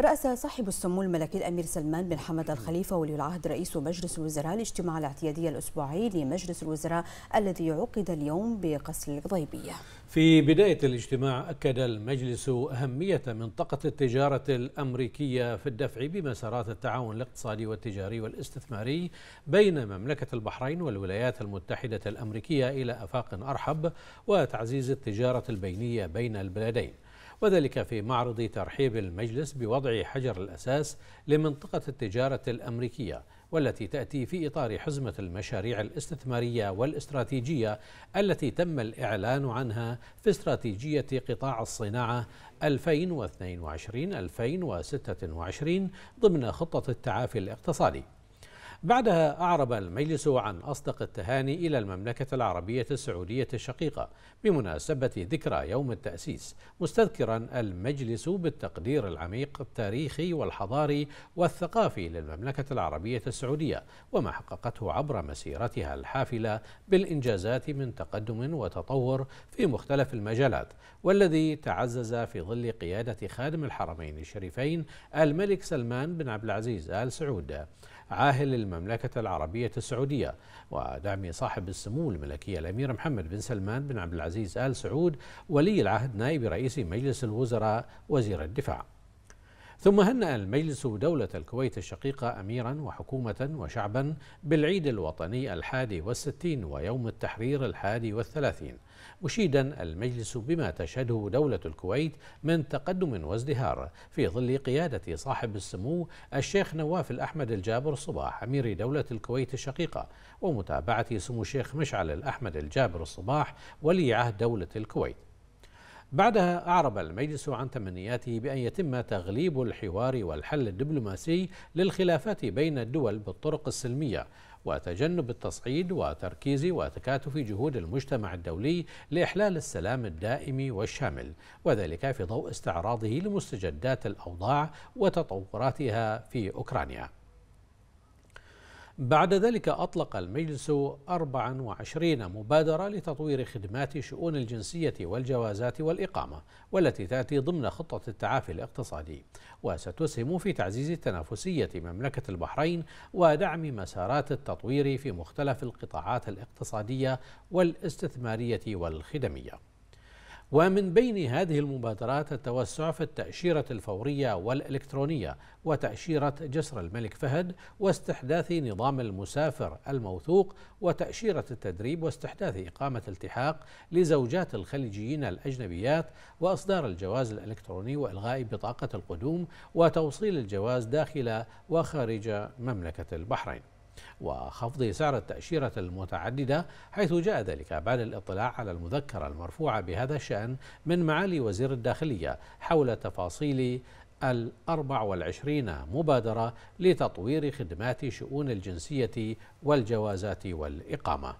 رأس صاحب السمو الملكي الأمير سلمان بن حمد الخليفة ولي العهد رئيس مجلس الوزراء الاجتماع الاعتيادي الأسبوعي لمجلس الوزراء الذي عقد اليوم بقصر القضيبية في بداية الاجتماع أكد المجلس أهمية منطقة التجارة الأمريكية في الدفع بمسارات التعاون الاقتصادي والتجاري والاستثماري بين مملكة البحرين والولايات المتحدة الأمريكية إلى أفاق أرحب وتعزيز التجارة البينية بين البلدين وذلك في معرض ترحيب المجلس بوضع حجر الأساس لمنطقة التجارة الأمريكية والتي تأتي في إطار حزمة المشاريع الاستثمارية والاستراتيجية التي تم الإعلان عنها في استراتيجية قطاع الصناعة 2022-2026 ضمن خطة التعافي الاقتصادي بعدها أعرب المجلس عن أصدق التهاني إلى المملكة العربية السعودية الشقيقة بمناسبة ذكرى يوم التأسيس مستذكرا المجلس بالتقدير العميق التاريخي والحضاري والثقافي للمملكة العربية السعودية وما حققته عبر مسيرتها الحافلة بالإنجازات من تقدم وتطور في مختلف المجالات والذي تعزز في ظل قيادة خادم الحرمين الشريفين الملك سلمان بن عبد العزيز آل سعود عاهل المملكة العربية السعودية ودعم صاحب السمو الملكية الأمير محمد بن سلمان بن عبد العزيز آل سعود ولي العهد نائب رئيس مجلس الوزراء وزير الدفاع ثم هنأ المجلس دولة الكويت الشقيقة أميرا وحكومة وشعبا بالعيد الوطني الحادي والستين ويوم التحرير الحادي والثلاثين مشيدا المجلس بما تشهده دولة الكويت من تقدم وازدهار في ظل قيادة صاحب السمو الشيخ نواف الأحمد الجابر صباح أمير دولة الكويت الشقيقة ومتابعة سمو الشيخ مشعل الأحمد الجابر الصباح ولي عهد دولة الكويت بعدها أعرب المجلس عن تمنياته بأن يتم تغليب الحوار والحل الدبلوماسي للخلافات بين الدول بالطرق السلمية وتجنب التصعيد وتركيز وتكاتف جهود المجتمع الدولي لإحلال السلام الدائم والشامل وذلك في ضوء استعراضه لمستجدات الأوضاع وتطوراتها في أوكرانيا بعد ذلك أطلق المجلس 24 مبادرة لتطوير خدمات شؤون الجنسية والجوازات والإقامة والتي تأتي ضمن خطة التعافي الاقتصادي وستسهم في تعزيز تنافسية مملكة البحرين ودعم مسارات التطوير في مختلف القطاعات الاقتصادية والاستثمارية والخدمية ومن بين هذه المبادرات التوسع في التأشيرة الفورية والإلكترونية وتأشيرة جسر الملك فهد واستحداث نظام المسافر الموثوق وتأشيرة التدريب واستحداث إقامة التحاق لزوجات الخليجيين الأجنبيات وإصدار الجواز الإلكتروني وإلغاء بطاقة القدوم وتوصيل الجواز داخل وخارج مملكة البحرين وخفض سعر التأشيرة المتعددة حيث جاء ذلك بعد الاطلاع على المذكرة المرفوعة بهذا الشأن من معالي وزير الداخلية حول تفاصيل الأربع والعشرين مبادرة لتطوير خدمات شؤون الجنسية والجوازات والإقامة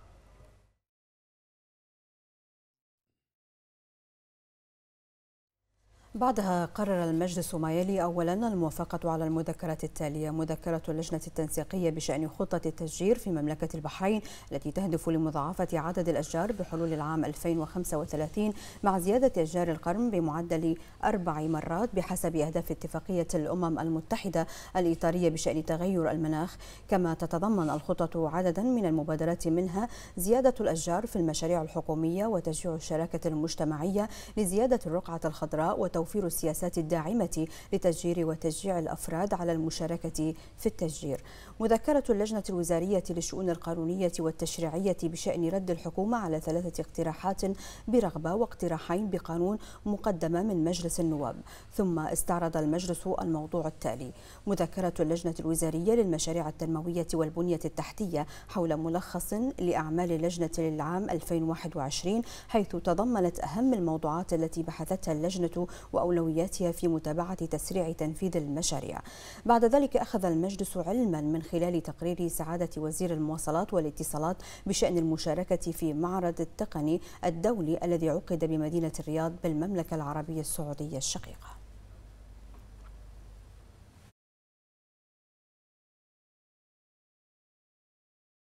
بعدها قرر المجلس ما يلي أولا الموافقة على المذكرات التالية مذكرة اللجنة التنسيقية بشأن خطة التشجير في مملكة البحرين التي تهدف لمضاعفة عدد الأشجار بحلول العام 2035 مع زيادة أشجار القرن بمعدل أربع مرات بحسب أهداف اتفاقية الأمم المتحدة الإطارية بشأن تغير المناخ كما تتضمن الخطة عددا من المبادرات منها زيادة الأشجار في المشاريع الحكومية وتشجيع الشراكة المجتمعية لزيادة الرقعة الخضراء وتوفير توفير السياسات الداعمة لتشجير وتشجيع الأفراد على المشاركة في التشجير مذكرة اللجنة الوزارية للشؤون القانونية والتشريعية بشأن رد الحكومة على ثلاثة اقتراحات برغبة واقتراحين بقانون مقدمة من مجلس النواب ثم استعرض المجلس الموضوع التالي مذكرة اللجنة الوزارية للمشاريع التنموية والبنية التحتية حول ملخص لأعمال اللجنة للعام 2021 حيث تضمنت أهم الموضوعات التي بحثتها اللجنة وأولوياتها في متابعة تسريع تنفيذ المشاريع بعد ذلك أخذ المجلس علما من خلال تقرير سعادة وزير المواصلات والاتصالات بشأن المشاركة في معرض التقني الدولي الذي عقد بمدينة الرياض بالمملكة العربية السعودية الشقيقة